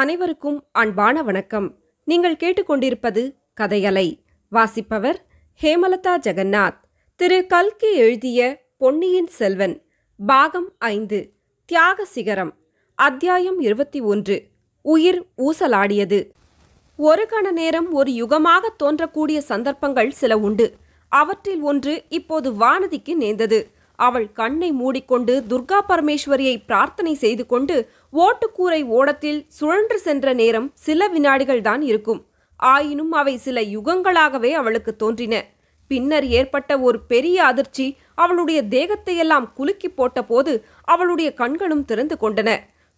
அனைவருக்கும் அன்பான வணக்கம் நீங்கள் கேட்டுக்கொண்டிருப்பது கதையலை வாசிப்பவர் ஹேமலதா ஜெகநாத் திரு கல்கி எழுதிய பொன்னியின் செல்வன் பாகம் ஐந்து தியாக சிகரம் அத்தியாயம் இருபத்தி ஒன்று உயிர் ஊசலாடியது ஒரு கண நேரம் ஒரு யுகமாக தோன்றக்கூடிய சந்தர்ப்பங்கள் சில உண்டு அவற்றில் ஒன்று இப்போது வானதிக்கு நேர்ந்தது அவள் கண்ணை மூடிக்கொண்டு துர்கா பரமேஸ்வரியை பிரார்த்தனை செய்து கொண்டு ஓட்டுக்கூரை ஓடத்தில் சுழன்று சென்ற நேரம் சில வினாடிகள் தான் இருக்கும் ஆயினும் அவை சில யுகங்களாகவே அவளுக்கு தோன்றின பின்னர் ஏற்பட்ட ஒரு பெரிய அதிர்ச்சி அவளுடைய தேகத்தையெல்லாம் குலுக்கி போட்டபோது அவளுடைய கண்களும் திறந்து கொண்டன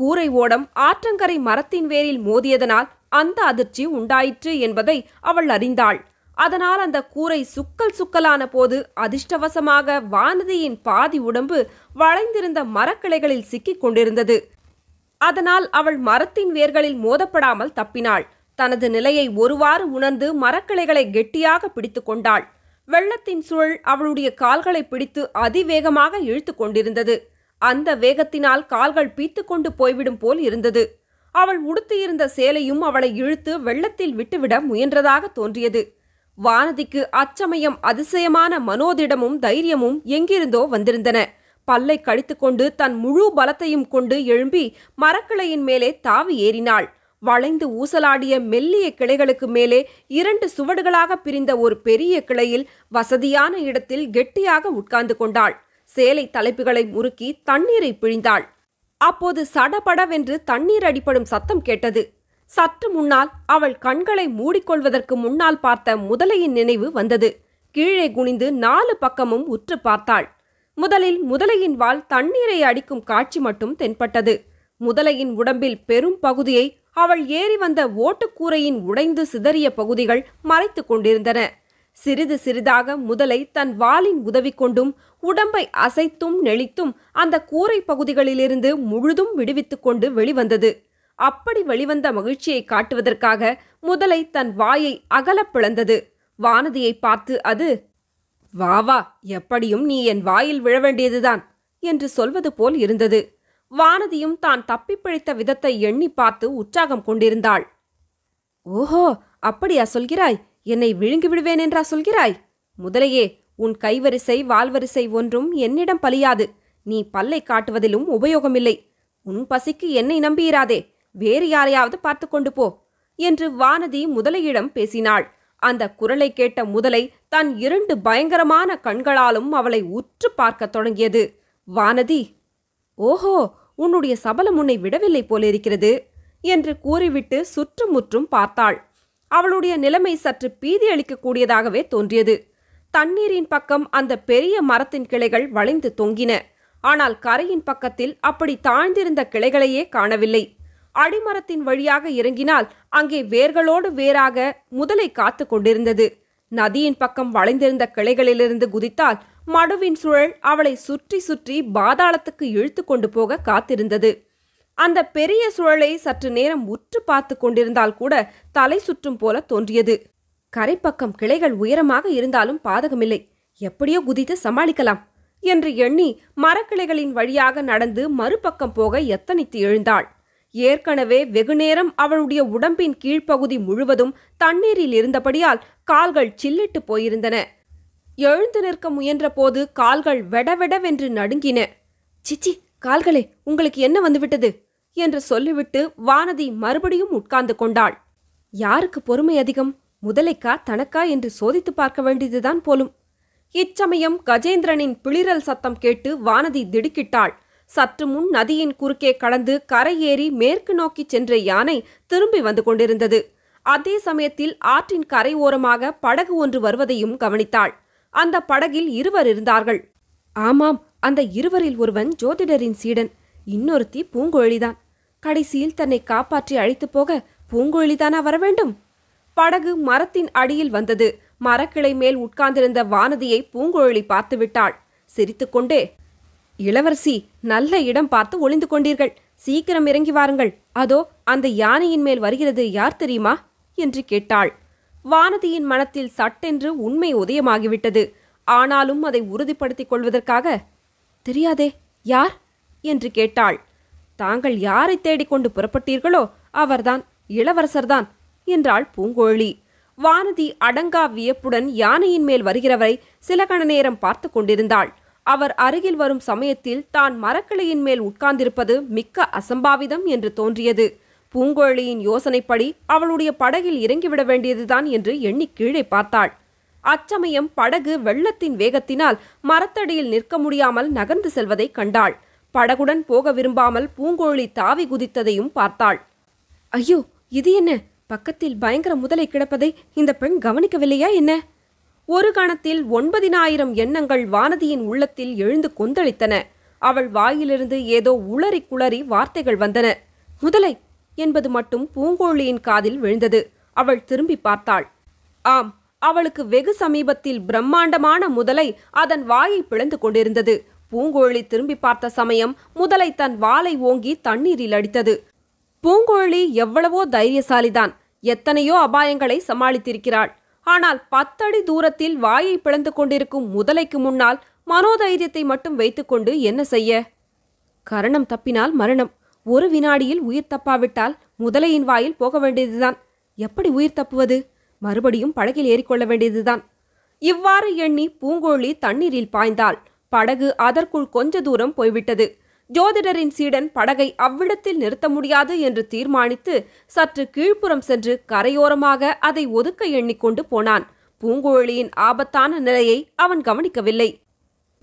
கூரை ஓடம் ஆற்றங்கரை மரத்தின் வேரில் மோதியதனால் அந்த அதிர்ச்சி உண்டாயிற்று என்பதை அவள் அறிந்தாள் அதனால் அந்த கூரை சுக்கல் சுக்கலான போது அதிர்ஷ்டவசமாக வானதியின் பாதி உடம்பு வளைந்திருந்த மரக்கிளைகளில் சிக்கிக் கொண்டிருந்தது அதனால் அவள் மரத்தின் வேர்களில் மோதப்படாமல் தப்பினாள் தனது நிலையை ஒருவாறு உணர்ந்து மரக்கிளைகளை கெட்டியாக பிடித்து கொண்டாள் வெள்ளத்தின் சுழல் அவளுடைய கால்களை பிடித்து அதிவேகமாக இழுத்து கொண்டிருந்தது அந்த வேகத்தினால் கால்கள் பீத்து கொண்டு போய்விடும் போல் இருந்தது அவள் உடுத்தியிருந்த சேலையும் அவளை இழுத்து வெள்ளத்தில் விட்டுவிட முயன்றதாக தோன்றியது வானதிக்கு அச்சமயம் அதிசயமான மனோதிடமும் தைரியமும் எங்கிருந்தோ வந்திருந்தன பல்லை கடித்துக்கொண்டு தன் முழு பலத்தையும் கொண்டு எழும்பி மரக்கிளையின் மேலே தாவி ஏறினாள் வளைந்து ஊசலாடிய மெல்லிய கிளைகளுக்கு மேலே இரண்டு சுவடுகளாக பிரிந்த ஒரு பெரிய கிளையில் வசதியான இடத்தில் கெட்டியாக உட்கார்ந்து கொண்டாள் சேலை தலைப்புகளை முறுக்கி தண்ணீரை பிழிந்தாள் அப்போது சடபடவென்று தண்ணீர் அடிப்படும் சத்தம் கேட்டது சற்று முன்னால் அவள் கண்களை மூடிக்கொள்வதற்கு முன்னால் பார்த்த முதலையின் நினைவு வந்தது கீழே குனிந்து நாலு பக்கமும் உற்று பார்த்தாள் முதலில் முதலையின் வால் தண்ணீரை அடிக்கும் காட்சி மட்டும் தென்பட்டது முதலையின் உடம்பில் பெரும் பகுதியை அவள் ஏறி வந்த ஓட்டுக்கூரையின் உடைந்து சிதறிய பகுதிகள் மறைத்து கொண்டிருந்தன சிறிது சிறிதாக முதலை தன் வாலின் உதவி கொண்டும் உடம்பை அசைத்தும் நெளித்தும் அந்த கூரை பகுதிகளிலிருந்து முழுதும் விடுவித்துக்கொண்டு வெளிவந்தது அப்படி வெளிவந்த மகிழ்ச்சியை காட்டுவதற்காக முதலை தன் வாயை அகலப் பிளந்தது வானதியை பார்த்து அது வா வா எப்படியும் நீ என் வாயில் விழ வேண்டியதுதான் என்று சொல்வது போல் இருந்தது வானதியும் தான் தப்பிப்பிழைத்த விதத்தை எண்ணி பார்த்து உற்சாகம் கொண்டிருந்தாள் ஓஹோ அப்படியா சொல்கிறாய் என்னை விழுங்கி விடுவேன் என்றா சொல்கிறாய் முதலையே உன் கைவரிசை வால்வரிசை ஒன்றும் என்னிடம் பலியாது நீ பல்லை காட்டுவதிலும் உபயோகமில்லை உன் பசிக்கு என்னை நம்பியிராதே வேறு யாரையாவது பார்த்து கொண்டு போ என்று வானதி முதலையிடம் பேசினாள் அந்த குரலை கேட்ட முதலை தன் இரண்டு பயங்கரமான கண்களாலும் அவளை உற்று பார்க்க தொடங்கியது வானதி ஓஹோ உன்னுடைய சபலம் உன்னை விடவில்லை போலிருக்கிறது என்று கூறிவிட்டு சுற்றுமுற்றும் பார்த்தாள் அவளுடைய நிலைமை சற்று பீதி அளிக்கக்கூடியதாகவே தோன்றியது தண்ணீரின் பக்கம் அந்த பெரிய மரத்தின் கிளைகள் வளைந்து தொங்கின ஆனால் கரையின் பக்கத்தில் அப்படி தாழ்ந்திருந்த கிளைகளையே காணவில்லை அடிமரத்தின் வழியாக இறங்கினால் அங்கே வேர்களோடு வேறாக முதலை காத்து கொண்டிருந்தது நதியின் பக்கம் வளைந்திருந்த கிளைகளிலிருந்து குதித்தால் மடுவின் சுழல் அவளை சுற்றி சுற்றி பாதாளத்துக்கு இழுத்து கொண்டு போக காத்திருந்தது அந்த பெரிய சுழலை சற்று நேரம் உற்று பார்த்து கொண்டிருந்தால் கூட தலை சுற்றும் போல தோன்றியது கரைப்பக்கம் கிளைகள் உயரமாக இருந்தாலும் பாதகமில்லை எப்படியோ குதித்து சமாளிக்கலாம் என்று எண்ணி மரக்கிளைகளின் வழியாக நடந்து மறுபக்கம் போக எத்தனித்து எழுந்தாள் ஏற்கனவே வெகுநேரம் அவளுடைய உடம்பின் கீழ்ப்பகுதி முழுவதும் தண்ணீரில் இருந்தபடியால் கால்கள் சில்லிட்டு போயிருந்தன எழுந்து நிற்க முயன்றபோது கால்கள் வெடவெடவென்று நடுங்கின சிச்சி கால்களே உங்களுக்கு என்ன வந்துவிட்டது என்று சொல்லிவிட்டு வானதி மறுபடியும் உட்கார்ந்து கொண்டாள் யாருக்கு பொறுமை அதிகம் முதலைக்கா தனக்கா என்று சோதித்து பார்க்க வேண்டியதுதான் போலும் இச்சமயம் கஜேந்திரனின் பிளிரல் சத்தம் கேட்டு வானதி திடுக்கிட்டாள் சற்று முன் நதியின் குறுக்கே கடந்து கரையேறி மேற்கு நோக்கி சென்ற யானை திரும்பி வந்து கொண்டிருந்தது அதே சமயத்தில் ஆற்றின் கரை ஓரமாக படகு ஒன்று வருவதையும் கவனித்தாள் அந்த படகில் இருவர் இருந்தார்கள் ஆமாம் அந்த இருவரில் ஒருவன் ஜோதிடரின் சீடன் இன்னொருத்தி பூங்கோழிதான் கடைசியில் தன்னை காப்பாற்றி அழைத்து போக பூங்கோழிதானா வர வேண்டும் படகு மரத்தின் அடியில் வந்தது மரக்கிளை மேல் உட்கார்ந்திருந்த வானதியை பூங்கோழி பார்த்துவிட்டாள் சிரித்துக்கொண்டே இளவரசி நல்ல இடம் பார்த்து ஒளிந்து கொண்டீர்கள் சீக்கிரம் இறங்கி வாருங்கள் அதோ அந்த யானையின் மேல் வருகிறது யார் தெரியுமா என்று கேட்டாள் வானதியின் மனத்தில் சட்டென்று உண்மை உதயமாகிவிட்டது ஆனாலும் அதை உறுதிப்படுத்திக் கொள்வதற்காக தெரியாதே யார் என்று கேட்டாள் தாங்கள் யாரை தேடிக்கொண்டு புறப்பட்டீர்களோ அவர்தான் இளவரசர்தான் என்றாள் பூங்கோழி வானதி அடங்கா வியப்புடன் யானையின் மேல் வருகிறவரை சில கண நேரம் பார்த்து கொண்டிருந்தாள் அவர் அருகில் வரும் சமயத்தில் தான் மரக்கிளையின் மேல் உட்கார்ந்திருப்பது மிக்க அசம்பாவிதம் என்று தோன்றியது பூங்கோழியின் யோசனைப்படி அவளுடைய படகில் இறங்கிவிட வேண்டியதுதான் என்று எண்ணி கீழே பார்த்தாள் அச்சமயம் படகு வெள்ளத்தின் வேகத்தினால் மரத்தடியில் நிற்க முடியாமல் நகர்ந்து செல்வதைக் கண்டாள் படகுடன் போக விரும்பாமல் பூங்கோழி தாவி குதித்ததையும் பார்த்தாள் ஐயோ இது என்ன பக்கத்தில் பயங்கர முதலை கிடப்பதை இந்த பெண் கவனிக்கவில்லையா என்ன ஒரு கணத்தில் ஒன்பதினாயிரம் எண்ணங்கள் வானதியின் உள்ளத்தில் எழுந்து கொந்தளித்தன அவள் வாயிலிருந்து ஏதோ உளறி குளறி வார்த்தைகள் வந்தன முதலை என்பது மட்டும் பூங்கோழியின் காதில் விழுந்தது அவள் திரும்பி பார்த்தாள் ஆம் அவளுக்கு வெகு சமீபத்தில் பிரம்மாண்டமான முதலை அதன் வாயை பிளந்து கொண்டிருந்தது பூங்கோழி திரும்பி பார்த்த சமயம் முதலை தன் வாளை ஓங்கி தண்ணீரில் அடித்தது பூங்கோழி எவ்வளவோ தைரியசாலிதான் எத்தனையோ அபாயங்களை சமாளித்திருக்கிறாள் ஆனால் பத்தடி தூரத்தில் வாயை பிளந்து கொண்டிருக்கும் முதலைக்கு முன்னால் மனோதைரியத்தை மட்டும் வைத்துக்கொண்டு என்ன செய்ய கரணம் தப்பினால் மரணம் ஒரு வினாடியில் உயிர் தப்பாவிட்டால் முதலையின் வாயில் போக வேண்டியதுதான் எப்படி உயிர் தப்புவது மறுபடியும் படகில் ஏறிக்கொள்ள வேண்டியதுதான் இவ்வாறு எண்ணி பூங்கோழி தண்ணீரில் பாய்ந்தாள் படகு அதற்குள் கொஞ்ச தூரம் போய்விட்டது ஜோதிடரின் சீடன் படகை அவ்விடத்தில் நிறுத்த முடியாது என்று தீர்மானித்து சற்று கீழ்ப்புறம் சென்று கரையோரமாக அதை ஒதுக்க எண்ணிக்கொண்டு போனான் பூங்குழலியின் ஆபத்தான நிலையை அவன் கவனிக்கவில்லை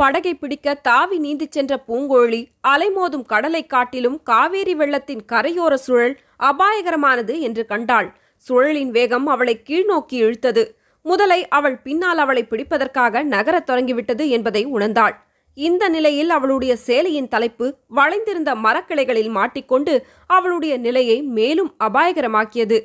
படகை பிடிக்க தாவி நீந்திச் சென்ற பூங்கோழி அலைமோதும் கடலை காட்டிலும் காவேரி வெள்ளத்தின் கரையோர சுழல் அபாயகரமானது என்று கண்டாள் சுழலின் வேகம் அவளை கீழ்நோக்கி இழுத்தது முதலை அவள் பின்னால் அவளை பிடிப்பதற்காக நகரத் தொடங்கிவிட்டது என்பதை உணர்ந்தாள் இந்த நிலையில் அவளுடைய சேலையின் தலைப்பு வளைந்திருந்த மரக்கிளைகளில் மாட்டிக்கொண்டு அவளுடைய நிலையை மேலும் அபாயகரமாக்கியது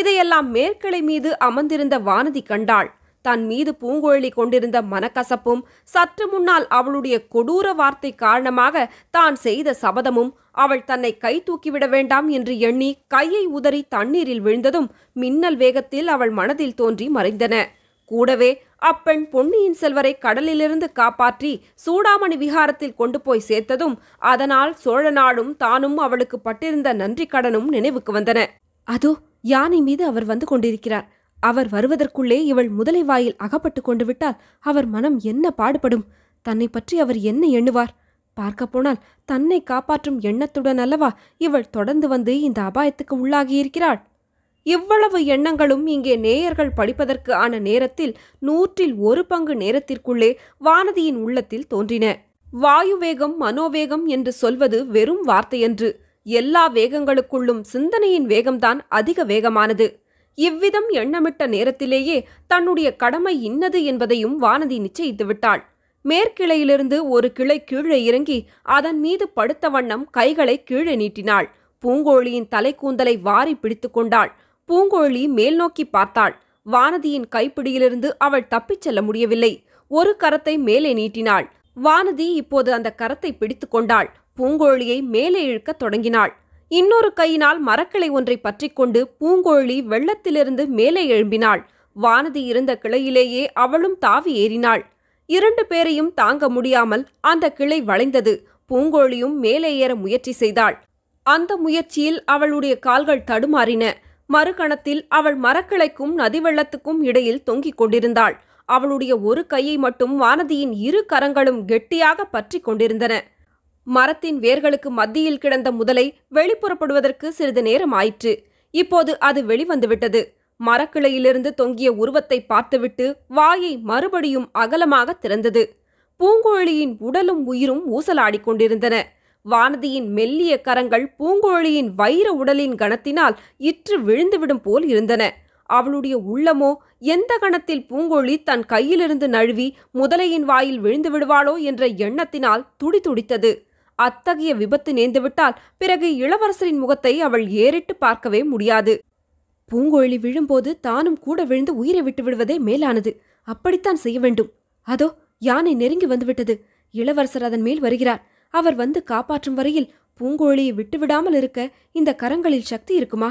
இதையெல்லாம் மேற்கிளை மீது அமர்ந்திருந்த வானதி கண்டாள் தன் மீது பூங்குழலி கொண்டிருந்த மனக்கசப்பும் சற்று முன்னால் அவளுடைய கொடூர வார்த்தை காரணமாக தான் செய்த சபதமும் அவள் தன்னை கை தூக்கிவிட வேண்டாம் என்று எண்ணி கையை உதறி தண்ணீரில் விழுந்ததும் மின்னல் வேகத்தில் அவள் மனதில் தோன்றி மறைந்தன கூடவே அப்பெண் பொன்னியின் செல்வரை கடலிலிருந்து காப்பாற்றி சூடாமணி விஹாரத்தில் கொண்டு போய் சேர்த்ததும் அதனால் சோழ நாடும் தானும் அவளுக்கு பட்டிருந்த நன்றி கடனும் நினைவுக்கு வந்தன அதோ யானை மீது அவர் வந்து கொண்டிருக்கிறார் அவர் வருவதற்குள்ளே இவள் முதலை வாயில் அகப்பட்டு கொண்டு விட்டால் அவர் மனம் என்ன பாடுபடும் தன்னை பற்றி அவர் என்ன எண்ணுவார் போனால் தன்னை காப்பாற்றும் எண்ணத்துடன் அல்லவா இவள் தொடர்ந்து வந்து இந்த அபாயத்துக்கு உள்ளாகியிருக்கிறாள் இவ்வளவு எண்ணங்களும் இங்கே நேயர்கள் படிப்பதற்கு ஆன நேரத்தில் நூற்றில் ஒரு பங்கு நேரத்திற்குள்ளே வானதியின் உள்ளத்தில் தோன்றின வாயுவேகம் மனோவேகம் என்று சொல்வது வெறும் வார்த்தையன்று எல்லா வேகங்களுக்குள்ளும் சிந்தனையின் வேகம்தான் அதிக வேகமானது இவ்விதம் எண்ணமிட்ட நேரத்திலேயே தன்னுடைய கடமை இன்னது என்பதையும் வானதி நிச்சயித்துவிட்டாள் மேற்கிளையிலிருந்து ஒரு கிளை கீழே இறங்கி அதன் மீது படுத்த வண்ணம் கைகளை கீழே நீட்டினாள் பூங்கோழியின் தலைக்கூந்தலை வாரி பிடித்துக் கொண்டாள் பூங்கோழி மேல் நோக்கி பார்த்தாள் வானதியின் கைப்பிடியிலிருந்து அவள் தப்பிச் செல்ல முடியவில்லை ஒரு கரத்தை மேலே நீட்டினாள் வானதி இப்போது அந்த கரத்தை பிடித்துக் கொண்டாள் பூங்கோழியை மேலே இழுக்கத் தொடங்கினாள் இன்னொரு கையினால் மரக்கிளை ஒன்றை பற்றிக்கொண்டு பூங்கோழி வெள்ளத்திலிருந்து மேலே எழும்பினாள் வானதி இருந்த கிளையிலேயே அவளும் தாவி ஏறினாள் இரண்டு பேரையும் தாங்க முடியாமல் அந்த கிளை வளைந்தது பூங்கோழியும் மேலே ஏற முயற்சி செய்தாள் அந்த முயற்சியில் அவளுடைய கால்கள் தடுமாறின மறுகணத்தில் அவள் மரக்கிளைக்கும் நதிவெள்ளத்துக்கும் இடையில் தொங்கிக் கொண்டிருந்தாள் அவளுடைய ஒரு கையை மட்டும் வானதியின் இரு கரங்களும் கெட்டியாக பற்றி கொண்டிருந்தன மரத்தின் வேர்களுக்கு மத்தியில் கிடந்த முதலை வெளிப்புறப்படுவதற்கு சிறிது நேரம் ஆயிற்று இப்போது அது வெளிவந்துவிட்டது மரக்கிளையிலிருந்து தொங்கிய உருவத்தை பார்த்துவிட்டு வாயை மறுபடியும் அகலமாக திறந்தது பூங்கோழியின் உடலும் உயிரும் ஊசலாடிக் கொண்டிருந்தன வானதியின் மெல்லிய கரங்கள் பூங்கோழியின் வைர உடலின் கணத்தினால் இற்று விழுந்துவிடும் போல் இருந்தன அவளுடைய உள்ளமோ எந்த கணத்தில் பூங்கோழி தன் கையிலிருந்து நழுவி முதலையின் வாயில் விழுந்து விடுவாளோ என்ற எண்ணத்தினால் துடிதுடித்தது அத்தகைய விபத்து நேர்ந்துவிட்டால் பிறகு இளவரசரின் முகத்தை அவள் ஏறிட்டு பார்க்கவே முடியாது பூங்கோழி விழும்போது தானும் கூட விழுந்து உயிரை விட்டு விடுவதே மேலானது அப்படித்தான் செய்ய வேண்டும் அதோ யானை நெருங்கி வந்துவிட்டது இளவரசர் அதன் மேல் வருகிறார் அவர் வந்து காப்பாற்றும் வரையில் பூங்கோழியை விட்டுவிடாமல் இருக்க இந்த கரங்களில் சக்தி இருக்குமா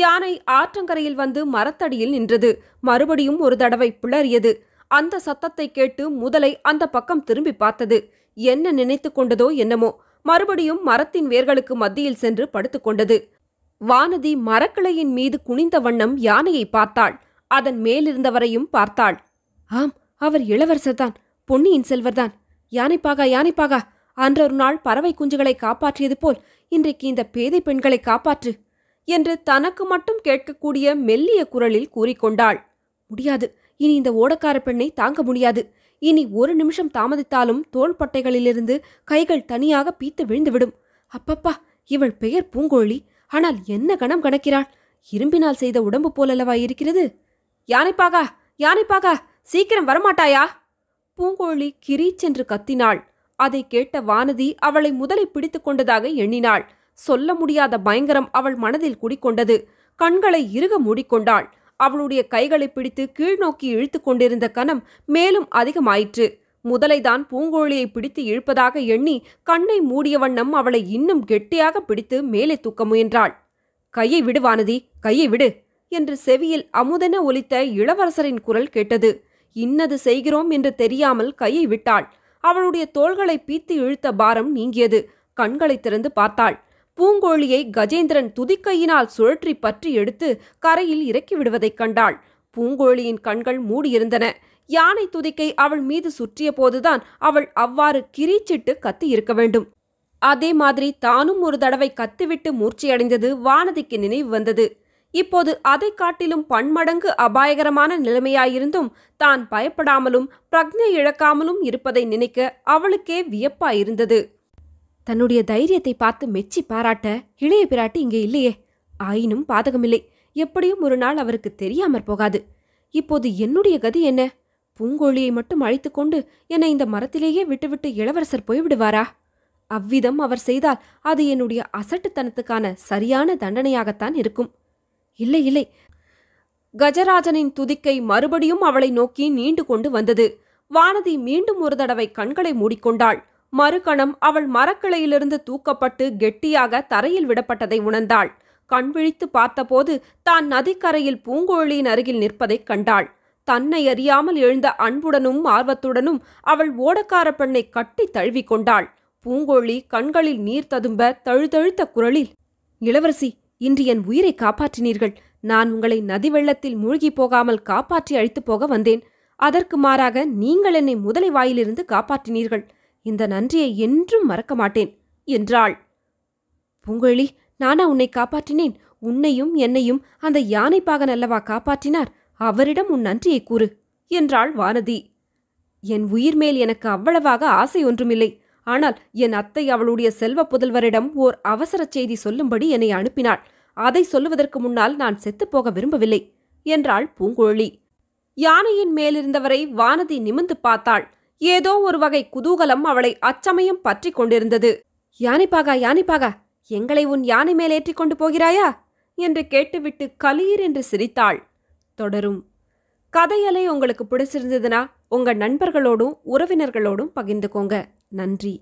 யானை ஆற்றங்கரையில் வந்து மரத்தடியில் நின்றது மறுபடியும் ஒரு தடவை பிளறியது அந்த சத்தத்தை கேட்டு முதலை அந்த பக்கம் திரும்பி பார்த்தது என்ன நினைத்து கொண்டதோ என்னமோ மறுபடியும் மரத்தின் வேர்களுக்கு மத்தியில் சென்று படுத்துக்கொண்டது வானதி மரக்கிளையின் மீது குனிந்த வண்ணம் யானையை பார்த்தாள் அதன் மேலிருந்தவரையும் பார்த்தாள் ஆம் அவர் இளவரசர்தான் பொன்னியின் செல்வர்தான் யானைப்பாகா யானைப்பாகா அன்றொரு நாள் பறவை குஞ்சுகளை காப்பாற்றியது போல் இன்றைக்கு இந்த பேதை பெண்களை காப்பாற்று என்று தனக்கு மட்டும் கேட்கக்கூடிய மெல்லிய குரலில் கூறிக்கொண்டாள் முடியாது இனி இந்த ஓடக்கார பெண்ணை தாங்க முடியாது இனி ஒரு நிமிஷம் தாமதித்தாலும் தோள்பட்டைகளிலிருந்து கைகள் தனியாக பீத்து விழுந்துவிடும் அப்பப்பா இவள் பெயர் பூங்கோழி ஆனால் என்ன கணம் கணக்கிறாள் இரும்பினால் செய்த உடம்பு போலல்லவா இருக்கிறது யானைப்பாகா யானைப்பாகா சீக்கிரம் வரமாட்டாயா பூங்கோழி கிரீச் என்று கத்தினாள் அதை கேட்ட வானதி அவளை முதலை பிடித்து கொண்டதாக எண்ணினாள் சொல்ல முடியாத பயங்கரம் அவள் மனதில் குடிக்கொண்டது கண்களை இறுக மூடிக்கொண்டாள் அவளுடைய கைகளை பிடித்து கீழ்நோக்கி இழுத்து கொண்டிருந்த கணம் மேலும் அதிகமாயிற்று முதலைதான் பூங்கோழியை பிடித்து இழுப்பதாக எண்ணி கண்ணை மூடிய வண்ணம் அவளை இன்னும் கெட்டியாக பிடித்து மேலே தூக்க முயன்றாள் கையை விடு வானதி கையை விடு என்று செவியில் அமுதென ஒலித்த இளவரசரின் குரல் கேட்டது இன்னது செய்கிறோம் என்று தெரியாமல் கையை விட்டாள் அவளுடைய தோள்களை பீத்து இழுத்த பாரம் நீங்கியது கண்களை திறந்து பார்த்தாள் பூங்கோழியை கஜேந்திரன் துதிக்கையினால் சுழற்றி பற்றி எடுத்து கரையில் இறக்கி விடுவதைக் கண்டாள் பூங்கோழியின் கண்கள் மூடியிருந்தன யானை துதிக்கை அவள் மீது சுற்றிய போதுதான் அவள் அவ்வாறு கிரீச்சிட்டு கத்தி இருக்க வேண்டும் அதே மாதிரி தானும் ஒரு தடவை கத்திவிட்டு மூர்ச்சியடைந்தது வானதிக்கு நினைவு வந்தது இப்போது அதை காட்டிலும் பன்மடங்கு அபாயகரமான நிலைமையாயிருந்தும் தான் பயப்படாமலும் பிரக்ஞை இழக்காமலும் இருப்பதை நினைக்க அவளுக்கே வியப்பாயிருந்தது தன்னுடைய தைரியத்தை பார்த்து மெச்சி பாராட்ட இளைய பிராட்டி இங்கே இல்லையே ஆயினும் பாதகமில்லை எப்படியும் ஒரு நாள் அவருக்கு தெரியாமற் போகாது இப்போது என்னுடைய கதி என்ன பூங்கோழியை மட்டும் அழைத்துக்கொண்டு கொண்டு என்னை இந்த மரத்திலேயே விட்டுவிட்டு இளவரசர் போய்விடுவாரா அவ்விதம் அவர் செய்தால் அது என்னுடைய அசட்டுத்தனத்துக்கான சரியான தண்டனையாகத்தான் இருக்கும் இல்லை இல்லை கஜராஜனின் துதிக்கை மறுபடியும் அவளை நோக்கி நீண்டு கொண்டு வந்தது வானதி மீண்டும் ஒரு தடவை கண்களை மூடிக்கொண்டாள் மறுகணம் அவள் மரக்கிளையிலிருந்து தூக்கப்பட்டு கெட்டியாக தரையில் விடப்பட்டதை உணர்ந்தாள் கண் விழித்து பார்த்தபோது தான் நதிக்கரையில் பூங்கோழியின் அருகில் நிற்பதைக் கண்டாள் தன்னை அறியாமல் எழுந்த அன்புடனும் ஆர்வத்துடனும் அவள் ஓடக்கார பெண்ணை கட்டி தழுவிக் கொண்டாள் பூங்கோழி கண்களில் நீர் ததும்ப தழுதழுத்த குரலில் இளவரசி இன்று என் உயிரை காப்பாற்றினீர்கள் நான் உங்களை நதி வெள்ளத்தில் மூழ்கி போகாமல் காப்பாற்றி அழைத்துப் போக வந்தேன் அதற்கு மாறாக நீங்கள் என்னை முதலை வாயிலிருந்து காப்பாற்றினீர்கள் இந்த நன்றியை என்றும் மறக்க மாட்டேன் என்றாள் பூங்குழி நானா உன்னை காப்பாற்றினேன் உன்னையும் என்னையும் அந்த யானைப்பாகன் அல்லவா காப்பாற்றினார் அவரிடம் உன் நன்றியை கூறு என்றாள் வானதி என் உயிர் மேல் எனக்கு அவ்வளவாக ஆசை ஒன்றுமில்லை ஆனால் என் அத்தை அவளுடைய செல்வ புதல்வரிடம் ஓர் அவசர செய்தி சொல்லும்படி என்னை அனுப்பினாள் அதை சொல்லுவதற்கு முன்னால் நான் செத்துப்போக விரும்பவில்லை என்றாள் பூங்குழலி யானையின் மேலிருந்தவரை வானதி நிமிந்து பார்த்தாள் ஏதோ ஒரு வகை குதூகலம் அவளை அச்சமயம் பற்றி கொண்டிருந்தது யானைப்பாகா யானைப்பாகா எங்களை உன் யானை மேலேற்றிக் கொண்டு போகிறாயா என்று கேட்டுவிட்டு கலீர் என்று சிரித்தாள் தொடரும் கதையலை உங்களுக்கு பிடிச்சிருந்ததுனா உங்கள் நண்பர்களோடும் உறவினர்களோடும் பகிர்ந்துக்கோங்க நன்றி